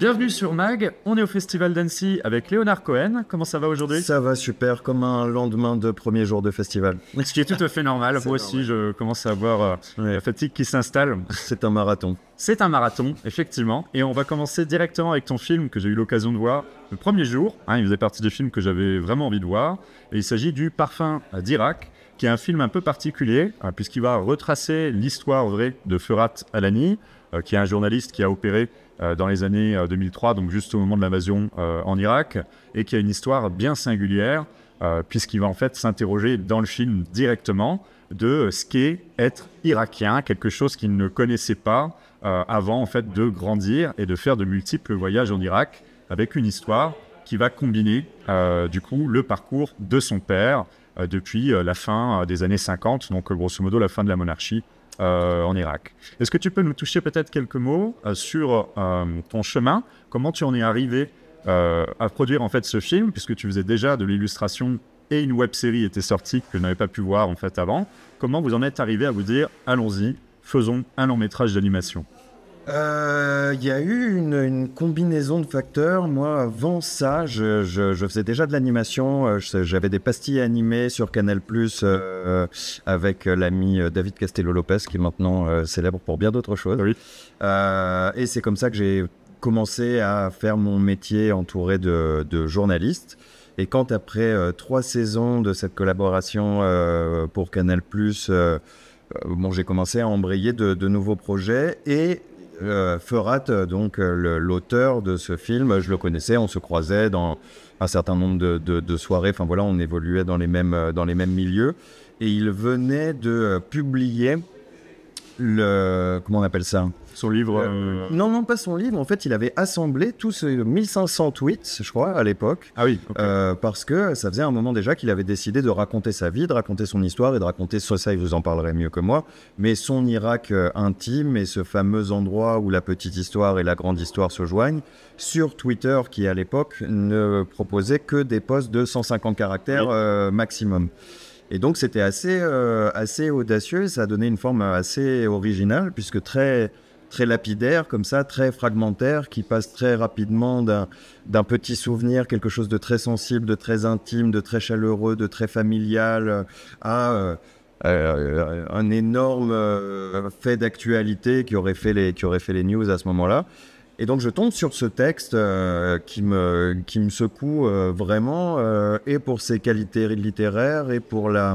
Bienvenue sur Mag, on est au Festival d'Annecy avec Léonard Cohen. Comment ça va aujourd'hui Ça va super, comme un lendemain de premier jour de festival. Ce qui est tout à fait normal, moi aussi je commence à avoir euh, la fatigue qui s'installe. C'est un marathon. C'est un marathon, effectivement. Et on va commencer directement avec ton film que j'ai eu l'occasion de voir le premier jour. Hein, il faisait partie des films que j'avais vraiment envie de voir. Et il s'agit du Parfum d'Irak, qui est un film un peu particulier, hein, puisqu'il va retracer l'histoire vraie de ferat Alani, euh, qui est un journaliste qui a opéré euh, dans les années 2003, euh, donc juste au moment de l'invasion euh, en Irak, et qui a une histoire bien singulière, puisqu'il va en fait s'interroger dans le film directement de ce qu'est être irakien, quelque chose qu'il ne connaissait pas avant en fait de grandir et de faire de multiples voyages en Irak avec une histoire qui va combiner du coup le parcours de son père depuis la fin des années 50, donc grosso modo la fin de la monarchie euh, en Irak. Est-ce que tu peux nous toucher peut-être quelques mots euh, sur euh, ton chemin Comment tu en es arrivé à produire en fait ce film, puisque tu faisais déjà de l'illustration et une web série était sortie que je n'avais pas pu voir en fait avant. Comment vous en êtes arrivé à vous dire allons-y, faisons un long métrage d'animation il euh, y a eu une, combinaison de facteurs. Moi, avant ça, je, faisais déjà de l'animation. Euh, j'avais des pastilles animées sur Canal Plus euh, avec l'ami David Castello Lopez, qui est maintenant célèbre pour bien d'autres choses. et c'est comme ça que j'ai commencé à faire mon métier entouré de, journalistes. Et quand après trois saisons de cette collaboration pour Canal Plus, bon, j'ai commencé à embrayer de, de nouveaux projets et euh, Ferat, euh, donc euh, l'auteur de ce film, je le connaissais, on se croisait dans un certain nombre de, de soirées, enfin voilà, on évoluait dans les mêmes, dans les mêmes milieux, et il venait de publier le... comment on appelle ça son livre euh, euh, Non, non, pas son livre. En fait, il avait assemblé tous ces 1500 tweets, je crois, à l'époque. Ah oui. Euh, parce que ça faisait un moment déjà qu'il avait décidé de raconter sa vie, de raconter son histoire et de raconter, ça, il vous en parlerait mieux que moi, mais son Irak intime et ce fameux endroit où la petite histoire et la grande histoire se joignent sur Twitter qui, à l'époque, ne proposait que des posts de 150 caractères maximum. Et donc c'était assez, assez audacieux ça a donné une forme assez originale puisque très, très lapidaire, comme ça, très fragmentaire, qui passe très rapidement d'un petit souvenir, quelque chose de très sensible, de très intime, de très chaleureux, de très familial, à euh, euh, un énorme euh, fait d'actualité qui, aurait fait les, qui aurait fait les news à ce moment-là. Et donc je tombe sur ce texte qui, me, qui me secoue vraiment, et pour ses qualités littéraires, et pour la,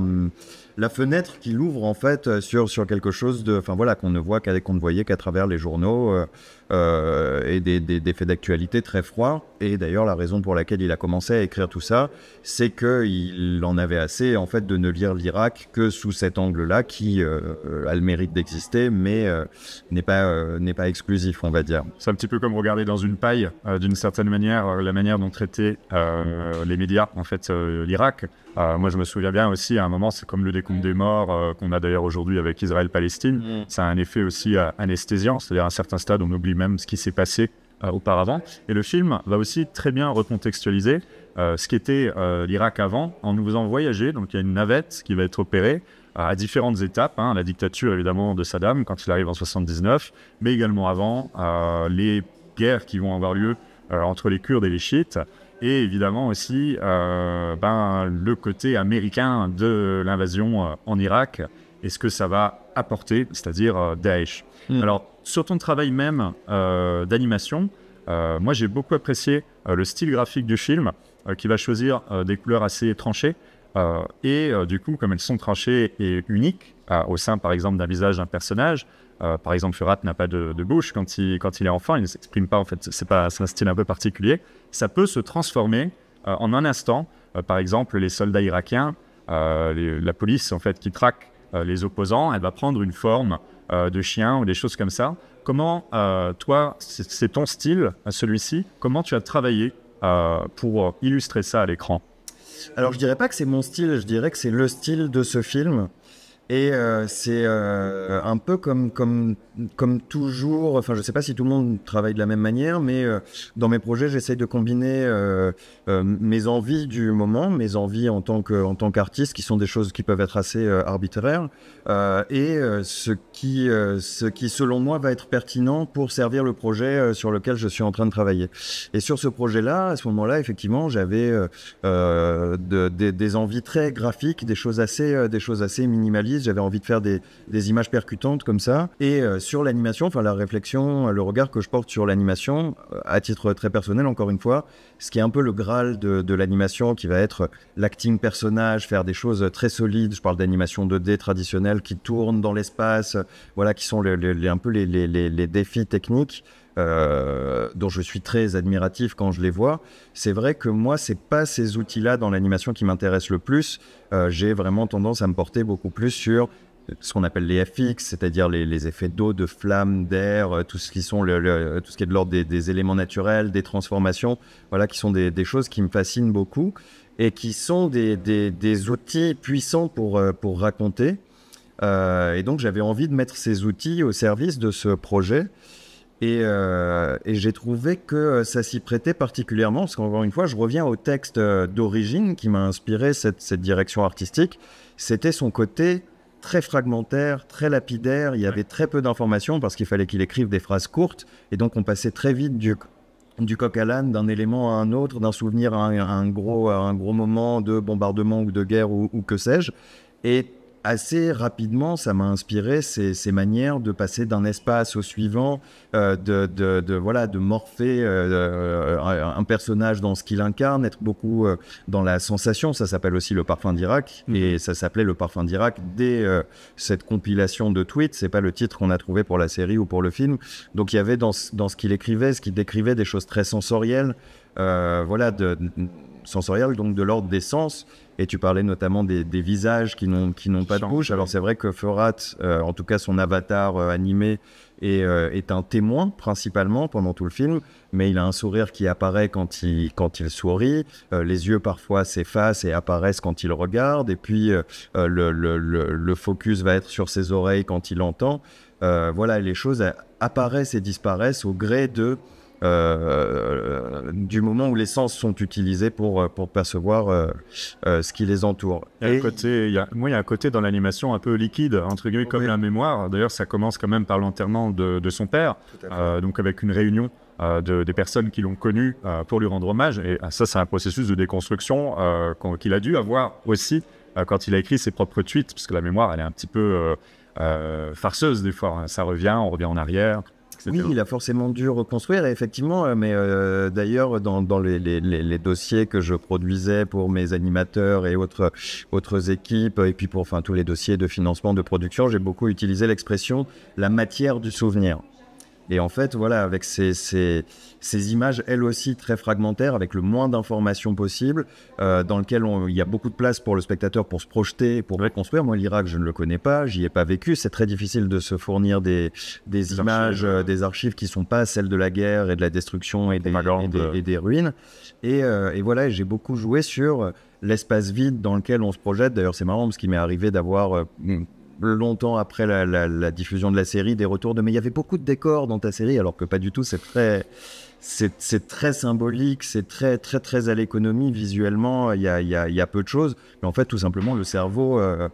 la fenêtre qui l'ouvre, en fait euh, sur, sur quelque chose de, enfin voilà, qu'on ne voit qu'on ne voyait qu'à travers les journaux euh, euh, et des, des, des faits d'actualité très froids. Et d'ailleurs, la raison pour laquelle il a commencé à écrire tout ça, c'est qu'il en avait assez, en fait, de ne lire l'Irak que sous cet angle-là, qui euh, euh, a le mérite d'exister, mais euh, n'est pas, n'est pas exclusif, on va dire. C'est un petit peu comme regarder dans une paille, d'une certaine manière, la manière dont traitaient les médias, en fait, l'Irak. moi, je me souviens bien aussi, à un moment, c'est comme le décompte des morts qu'on a d'ailleurs aujourd'hui avec Israël-Palestine. C'est mm. Ça a un effet aussi anesthésiant, c'est-à-dire à un certain stade, on oublie même ce qui s'est passé. Euh, auparavant. Et le film va aussi très bien recontextualiser euh, ce qu'était euh, l'Irak avant en nous faisant voyager. Donc il y a une navette qui va être opérée à différentes étapes, hein. la dictature évidemment de Saddam quand il arrive en 79, mais également avant les guerres qui vont avoir lieu entre les Kurdes et les chiites, et évidemment aussi ben, le côté américain de l'invasion en Irak et ce que ça va apporter, c'est-à-dire Daesh. Hmm. Alors sur ton travail même euh, d'animation, euh, moi j'ai beaucoup apprécié euh, le style graphique du film qui va choisir des couleurs assez tranchées. et du coup, comme elles sont tranchées et uniques au sein par exemple d'un visage d'un personnage, par exemple Furat n'a pas de, bouche quand il, est enfant, il ne s'exprime pas en fait, c'est un style un peu particulier, ça peut se transformer en un instant. par exemple, les soldats irakiens, la police en fait qui traque les opposants, elle va prendre une forme euh, de chiens ou des choses comme ça. Comment, euh, toi, c'est ton style, euh, celui-ci, comment tu as travaillé pour illustrer ça à l'écran Alors, je dirais pas que c'est mon style, je dirais que c'est le style de ce film. Et euh, c'est euh, un peu comme, comme, comme toujours, enfin je ne sais pas si tout le monde travaille de la même manière, mais euh, dans mes projets, j'essaye de combiner mes envies du moment, mes envies en tant, tant qu'artiste, qui sont des choses qui peuvent être assez arbitraires, et ce, qui, ce qui, selon moi, va être pertinent pour servir le projet sur lequel je suis en train de travailler. Et sur ce projet-là, à ce moment-là, effectivement, j'avais des, des envies très graphiques, des choses assez, des choses assez minimalistes j'avais envie de faire des, images percutantes comme ça. Et euh, sur l'animation, enfin la réflexion, le regard que je porte sur l'animation, euh, à titre très personnel encore une fois, ce qui est un peu le graal de, l'animation, qui va être l'acting personnage, faire des choses très solides. Je parle d'animation 2D traditionnelle qui tourne dans l'espace, voilà, qui sont un peu les défis techniques. Euh, dont je suis très admiratif quand je les vois. C'est vrai que moi, c'est pas ces outils-là dans l'animation qui m'intéressent le plus. Euh, j'ai vraiment tendance à me porter beaucoup plus sur ce qu'on appelle les FX, c'est-à-dire les, effets d'eau, de flammes, d'air, euh, tout ce qui est de l'ordre des, éléments naturels, des transformations, voilà, qui sont des, choses qui me fascinent beaucoup et qui sont des, outils puissants pour, raconter. et donc j'avais envie de mettre ces outils au service de ce projet. Euh, et, j'ai trouvé que euh, ça s'y prêtait particulièrement, parce qu'encore une fois, je reviens au texte euh, d'origine qui m'a inspiré cette, direction artistique. C'était son côté très fragmentaire, très lapidaire. Il y avait très peu d'informations parce qu'il fallait qu'il écrive des phrases courtes. Et donc, on passait très vite du, coq à l'âne, d'un élément à un autre, d'un souvenir à un, gros, un gros moment de bombardement ou de guerre ou, que sais-je. Et assez rapidement, ça m'a inspiré ces, manières de passer d'un espace au suivant, euh, de, de, voilà, de morpher euh, euh, un personnage dans ce qu'il incarne, être beaucoup dans la sensation. Ça s'appelle aussi le parfum d'Irak mhm. et ça s'appelait le parfum d'Irak dès cette compilation de tweets. C'est pas le titre qu'on a trouvé pour la série ou pour le film. Donc il y avait dans, dans ce qu'il écrivait, ce qu'il décrivait des choses très sensorielles, voilà, de sensoriel donc de l'ordre des sens. Et tu parlais notamment des, visages qui n'ont qui n'ont pas de bouche. Alors c'est vrai que Ferat, euh, en tout cas son avatar euh, animé, est, euh, est, un témoin principalement pendant tout le film, mais il a un sourire qui apparaît quand il quand il sourit. les yeux parfois s'effacent et apparaissent quand il regarde. Et puis le, focus va être sur ses oreilles quand il entend. voilà, les choses apparaissent et disparaissent au gré de euh, du moment où les sens sont utilisés pour, euh, pour percevoir euh, ce qui les entoure. Il y a Et... côté, il moi, il y a un côté dans l'animation un peu liquide, entre guillemets, comme la mémoire. D'ailleurs, ça commence quand même par l'enterrement de, son père, donc avec une réunion. des personnes qui l'ont connu pour lui rendre hommage. Et ça, c'est un processus de déconstruction qu'il a dû avoir aussi quand il a écrit ses propres tweets, parce que la mémoire, elle est un petit peu farceuse des fois. Ça revient, on revient en arrière. Oui, il a forcément dû reconstruire, effectivement. Euh, mais euh, d'ailleurs, dans, dans les, dossiers que je produisais pour mes animateurs et autres, autres équipes, et puis pour enfin, tous les dossiers de financement, de production, j'ai beaucoup utilisé l'expression la matière du souvenir. Et en fait, voilà, avec ces, images, elles aussi très fragmentaires, avec le moins d'informations possible, euh, dans lequel il y a beaucoup de place pour le spectateur pour se projeter, pour reconstruire. Moi, l'Irak, je ne le connais pas, j'y ai pas vécu. C'est très difficile de se fournir des, des, images, euh, des archives qui sont pas celles de la guerre et de la destruction et des, euh. des, ruines. Et, et voilà, j'ai beaucoup joué sur l'espace vide dans lequel on se projette. D'ailleurs, c'est marrant parce qu'il m'est arrivé d'avoir longtemps après la, diffusion de la série des retours de mais il y avait beaucoup de décors dans ta série alors que pas du tout c'est très c'est très symbolique c'est très très très à l'économie visuellement il y a, peu de choses mais en fait tout simplement le cerveau euh,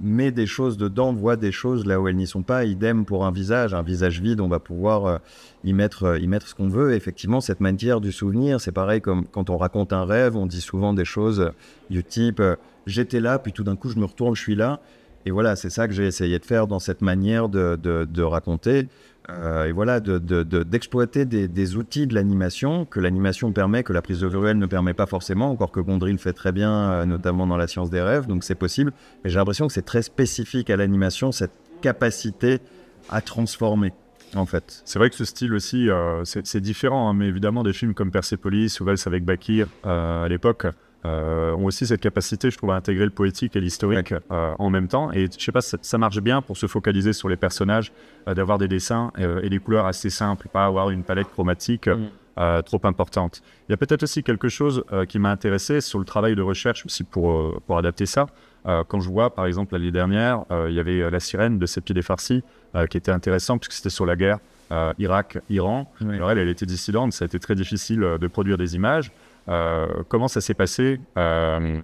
met des choses dedans voit des choses là où elles n'y sont pas idem pour un visage un visage vide on va pouvoir euh, y mettre euh, y mettre ce qu'on veut effectivement cette matière du souvenir c'est pareil comme quand on raconte un rêve on dit souvent des choses du type j'étais là puis tout d'un coup je me retourne je suis là et voilà, c'est ça que j'ai essayé de faire dans cette manière de, raconter. Euh, et voilà, d'exploiter des, outils de l'animation que l'animation permet, que la prise de réelle ne permet pas forcément, encore que Gondry le fait très bien, euh, mm-hmm. notamment dans la science des rêves, donc c'est possible. Mais j'ai l'impression que c'est très spécifique à l'animation, cette capacité à transformer. En fait. C'est vrai que ce style aussi, euh, c'est différent, hein, mais évidemment, des films comme Persepolis ou Vals avec Bakir à l'époque, euh, ont aussi cette capacité, je trouve, à intégrer le poétique et l'historique euh, en même temps. Et je sais pas, ça, ça, marche bien pour se focaliser sur les personnages, euh, d'avoir des dessins et des couleurs assez simples, pas avoir une palette chromatique. Mm. trop importante. Il y a peut-être aussi quelque chose qui m'a intéressé sur le travail de recherche aussi pour, adapter ça. quand je vois par exemple l'année dernière, il y avait La sirène de Pieds des Farsi qui était intéressant puisque c'était sur la guerre Irak-Iran. elle, elle était dissidente, ça a été très difficile de produire des images. Euh, comment ça s'est passé euh,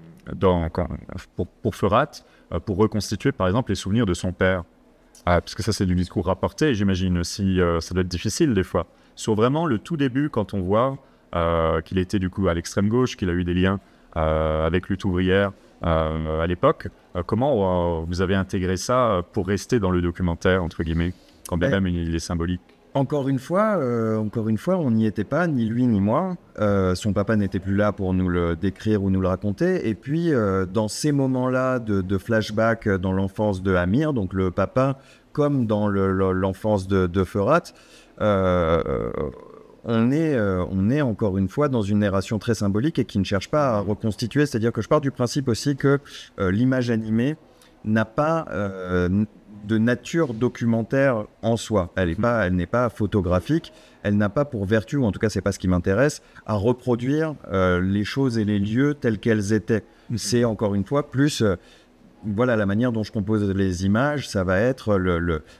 pour, pour Ferat euh, pour reconstituer par exemple les souvenirs de son père ah, Parce que ça c'est du discours rapporté, j'imagine aussi, ça doit être difficile des fois. Sur vraiment le tout début, quand on voit qu'il était du coup à l'extrême gauche, qu'il a eu des liens avec lutte ouvrière, à l'époque. comment vous avez intégré ça pour rester dans le documentaire, entre guillemets, quand même il est symbolique encore une fois, euh, encore une fois, on n'y était pas, ni lui ni moi. Euh, son papa n'était plus là pour nous le décrire ou nous le raconter. Et puis, euh, dans ces moments-là de, flashback dans l'enfance de Amir, donc le papa, comme dans l'enfance de, de Ferat, on est, on est encore une fois dans une narration très symbolique et qui ne cherche pas à reconstituer. C'est-à-dire que je pars du principe aussi que l'image animée n'a pas, de nature documentaire en soi. Mmh. Elle n'est pas, photographique. Elle n'a pas pour vertu, ou en tout cas c'est pas ce qui m'intéresse, à reproduire euh, les choses et les lieux tels qu'elles étaient. Mmh. C'est encore une fois plus euh, voilà la manière dont je compose les images, ça va être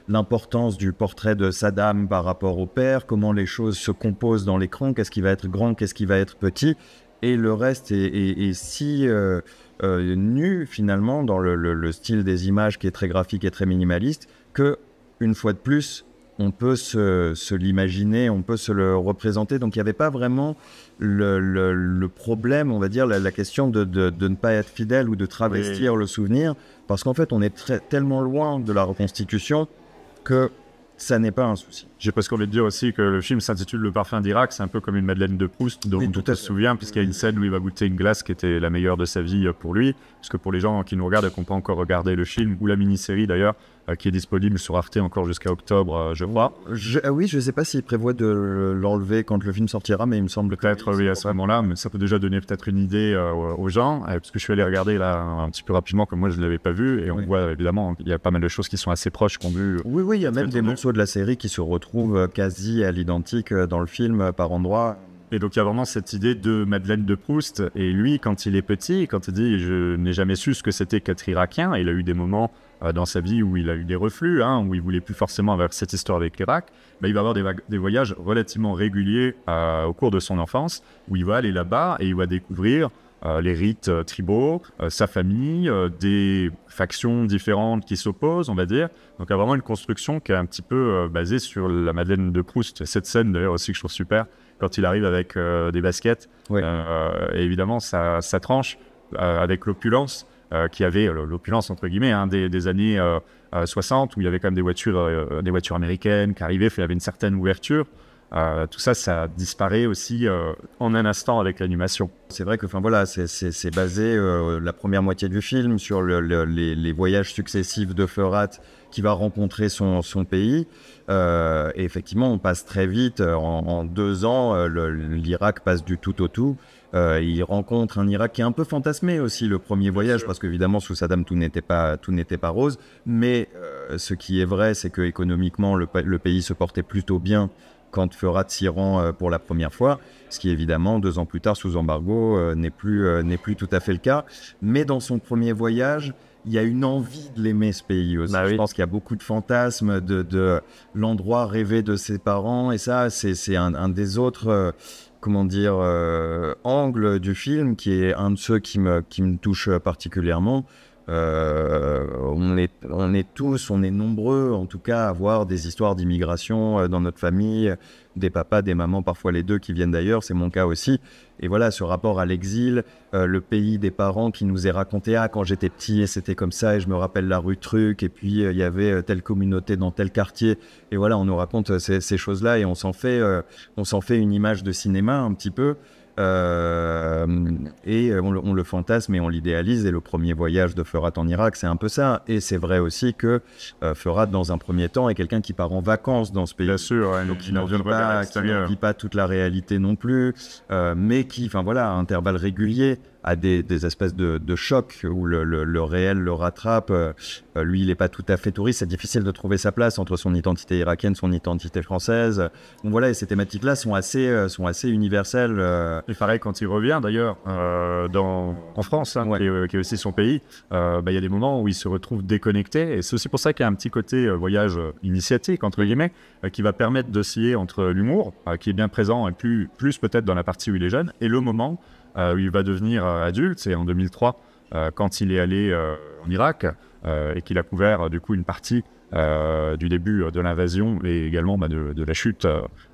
l'importance du portrait de Saddam par rapport au père, comment les choses se composent dans l'écran, qu'est-ce qui va être grand, qu'est-ce qui va être petit, et le reste est, si euh, euh, nu finalement dans le, style des images qui est très graphique et très minimaliste que une fois de plus on peut se, l'imaginer, on peut se le représenter. Donc il n'y avait pas vraiment le, problème, on va dire, la, question de, ne pas être fidèle ou de travestir le souvenir, parce qu'en fait on est tellement loin de la reconstitution que ça n'est pas un souci. J'ai presque qu'on de dire aussi que le film s'intitule Le parfum d'Irak, c'est un peu comme une Madeleine de Proust dont on se souvient, puisqu'il y a une scène où il va goûter une glace qui était la meilleure de sa vie pour lui, parce que pour les gens qui nous regardent et qui n'ont pas encore regardé le film, ou la mini-série d'ailleurs, euh, qui est disponible sur Arte encore jusqu'à octobre, euh, je crois. Euh, oui, je ne sais pas s'il prévoit de l'enlever quand le film sortira, mais il me semble peut-être oui, à ce moment-là, mais ça peut déjà donner peut-être une idée aux gens, parce que je suis allé regarder là un petit peu rapidement, comme moi je ne l'avais pas vu, et on voit évidemment il y a pas mal de choses qui sont assez proches qu'on vu. Oui, oui, il y a même des morceaux de la série qui se retrouvent quasi à l'identique dans le film par endroits. Et donc il y a vraiment cette idée de Madeleine de Proust. Et lui, quand il est petit, quand il dit je n'ai jamais su ce que c'était qu'être irakien, il a eu des moments euh, dans sa vie où il a eu des reflux, hein, où il voulait plus forcément avoir cette histoire avec l'Irak, il va avoir des, voyages relativement réguliers euh, au cours de son enfance, où il va aller là-bas et il va découvrir euh, les rites tribaux, sa famille, des factions différentes qui s'opposent, on va dire. Donc il y a vraiment une construction qui est un petit peu basée sur la Madeleine de Proust. Cette scène d'ailleurs aussi que je trouve super, quand il arrive avec des baskets, et évidemment ça tranche avec l'opulence. Euh, qui avait euh, l'opulence entre guillemets hein, des, années 60 euh, où il y avait quand même des voitures, des voitures américaines qui arrivaient, il y avait une certaine ouverture. tout ça, ça disparaît aussi en un instant avec l'animation. C'est vrai que, voilà, c'est basé la première moitié du film sur les, voyages successifs de Ferrat qui va rencontrer son, pays. et effectivement, on passe très vite. en deux ans, l'Irak passe du tout au tout. Euh, il rencontre un Irak qui est un peu fantasmé aussi le premier voyage parce qu'évidemment sous Saddam tout n'était pas tout n'était pas rose. Mais euh, ce qui est vrai, c'est que économiquement le, pays se portait plutôt bien quand Ferhat s'y rend euh, pour la première fois, ce qui évidemment deux ans plus tard sous embargo n'est plus n'est plus tout à fait le cas. Mais dans son premier voyage, il y a une envie de l'aimer ce pays aussi. Bah Je pense qu'il y a beaucoup de fantasmes de, l'endroit rêvé de ses parents et ça c'est un, des autres comment dire, euh, angle du film, qui est un de ceux qui me, qui me touche particulièrement, euh, on, est, tous, on est nombreux en tout cas à avoir des histoires d'immigration euh, dans notre famille, des papas, des mamans, parfois les deux qui viennent d'ailleurs, c'est mon cas aussi. Et voilà, ce rapport à l'exil, euh, le pays des parents qui nous est raconté, ah quand j'étais petit c'était comme ça et je me rappelle la rue truc et puis il y avait telle communauté dans tel quartier. Et voilà, on nous raconte ces, choses-là et on fait, on s'en fait une image de cinéma un petit peu. Euh, et on le, fantasme et on l'idéalise. Et le premier voyage de ferat en Irak, c'est un peu ça. Et c'est vrai aussi que euh, ferat dans un premier temps, est quelqu'un qui part en vacances dans ce pays. Bien sûr, ouais, donc vit, pas, toute la réalité non plus, euh, mais qui, enfin voilà, à intervalles réguliers, à des, espèces de, de, chocs où le, réel le rattrape. Euh, lui, il n'est pas tout à fait touriste. C'est difficile de trouver sa place entre son identité irakienne, son identité française. Donc voilà, et ces thématiques-là sont assez, euh, sont assez universelles. Euh. Et pareil, quand il revient d'ailleurs en France, hein, qui, est, aussi son pays, bah, il y a des moments où il se retrouve déconnecté. Et c'est aussi pour ça qu'il y a un petit côté voyage initiatique, entre guillemets, qui va permettre de d'osciller entre l'humour, qui est bien présent et plus, plus peut-être dans la partie où il est jeune, et le moment euh, où il va devenir euh, adulte. C'est en 2003, euh, quand il est allé en Irak et qu'il a couvert du coup une partie du début de l'invasion et également bah, de, la chute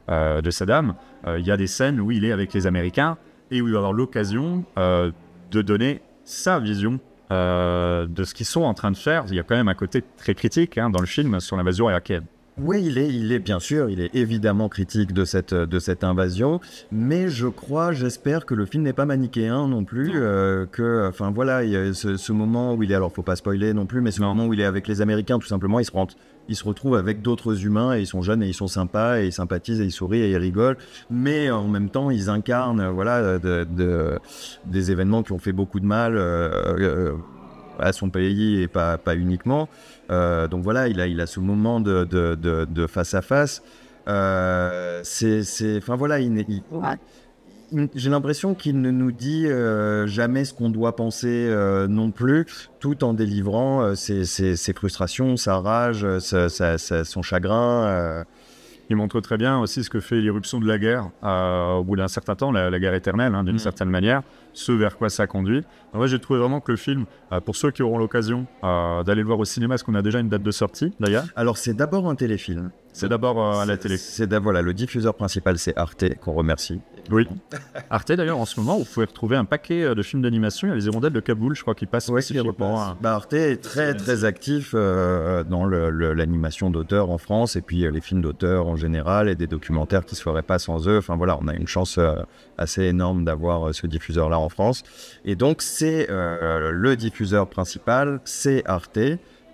de Saddam. Il y a des scènes où il est avec les Américains et où il va avoir l'occasion de donner sa vision de ce qu'ils sont en train de faire. Il y a quand même un côté très critique hein, dans le film sur l'invasion irakienne. Oui, il est, il est bien sûr, il est évidemment critique de cette, de cette invasion, mais je crois, j'espère que le film n'est pas manichéen non plus, euh, que, enfin voilà, il ce, moment où il est, alors faut pas spoiler non plus, mais ce moment où il est avec les Américains, tout simplement, il se rentre ils se retrouvent avec d'autres humains et ils sont jeunes et ils sont sympas et ils sympathisent et ils sourient et ils rigolent. Mais en même temps, ils incarnent euh, voilà euh, de, des événements qui ont fait beaucoup de mal à son pays et pas, pas uniquement. Euh, donc voilà, il a, il a ce moment de, face à face. Euh, c'est, enfin voilà, j'ai l'impression qu'il ne nous dit euh, jamais ce qu'on doit penser non plus, tout en délivrant ses, frustrations, sa rage, son chagrin. Il montre très bien aussi ce que fait l'irruption de la guerre euh, au bout d'un certain temps, la, guerre éternelle, hein, d'une mm. certaine manière, ce vers quoi ça conduit. Moi, j'ai trouvé vraiment que le film, euh, pour ceux qui auront l'occasion euh, d'aller le voir au cinéma, parce qu'on a déjà une date de sortie, d'ailleurs. Alors, c'est d'abord un téléfilm. C'est d'abord euh, à la télé. C'est voilà, le diffuseur principal, c'est Arte, qu'on remercie. Oui. Arte, d'ailleurs, en ce moment, vous pouvez retrouver un paquet euh, de films d'animation. Il y a les hirondelles de Kaboul, je crois, qui passent. Oui, le port. Hein. Bah, Arte est très, très actif euh, dans l'animation d'auteur en France et puis les films d'auteur en général et des documentaires qui ne se feraient pas sans eux. Enfin, voilà, on a une chance assez énorme d'avoir ce diffuseur-là en France. Et donc, c'est le diffuseur principal, c'est Arte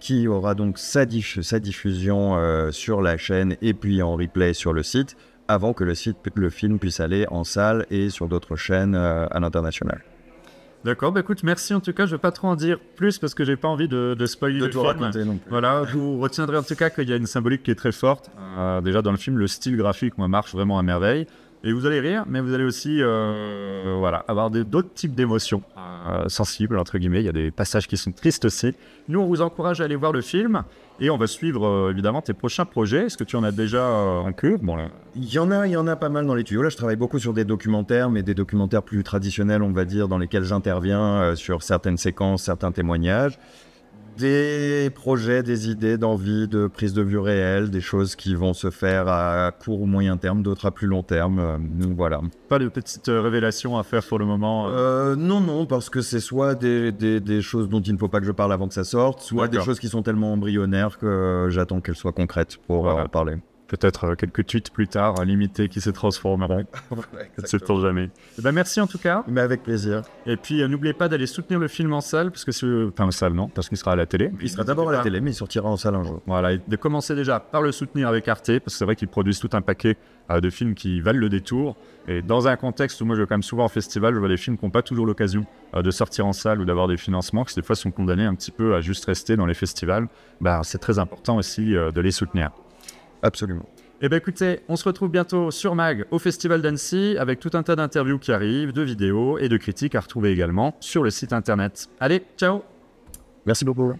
qui aura donc sa, sa diffusion euh, sur la chaîne et puis en replay sur le site avant que le, site, le film puisse aller en salle et sur d'autres chaînes euh, à l'international. D'accord, bah écoute, merci en tout cas. Je vais pas trop en dire plus parce que j'ai pas envie de, spoiler de le film. Raconter Voilà, vous retiendrez en tout cas qu'il y a une symbolique qui est très forte. Euh, déjà dans le film, le style graphique moi marche vraiment à merveille. Et vous allez rire, mais vous allez aussi euh, voilà, avoir d'autres types d'émotions euh, sensibles, entre guillemets. Il y a des passages qui sont tristes aussi. Nous, on vous encourage à aller voir le film et on va suivre euh, évidemment tes prochains projets. Est-ce que tu en as déjà un cœur bon, Il y en a, il y en a pas mal dans les tuyaux. Là, je travaille beaucoup sur des documentaires, mais des documentaires plus traditionnels, on va dire, dans lesquels j'interviens sur certaines séquences, certains témoignages des projets, des idées, d'envie, de prise de vue réelle, des choses qui vont se faire à court ou moyen terme, d'autres à plus long terme. Euh, voilà. Pas de petites euh, révélations à faire pour le moment euh Non, non, parce que c'est soit des, des, choses dont il ne faut pas que je parle avant que ça sorte, soit des choses qui sont tellement embryonnaires que j'attends qu'elles soient concrètes pour en parler peut-être euh, quelques tweets plus tard, euh, limités, qui se transformeront. ne se tord jamais. Eh ben, merci en tout cas. Mais avec plaisir. Et puis, euh, n'oubliez pas d'aller soutenir le film en salle, parce que c'est enfin, en salle, non, parce qu'il sera à la télé. Il sera d'abord à la ah. télé, mais il sortira en salle un jour. Voilà, et de commencer déjà par le soutenir avec Arte, parce que c'est vrai qu'ils produisent tout un paquet de films qui valent le détour. Et dans un contexte où moi, je vais quand même souvent en festival, je vois des films qui n'ont pas toujours l'occasion de sortir en salle ou d'avoir des financements, qui des fois sont condamnés un petit peu à juste rester dans les festivals. Ben, c'est très important aussi de les soutenir. Absolument. Eh bien écoutez, on se retrouve bientôt sur Mag au Festival d'Annecy avec tout un tas d'interviews qui arrivent, de vidéos et de critiques à retrouver également sur le site internet. Allez, ciao Merci beaucoup.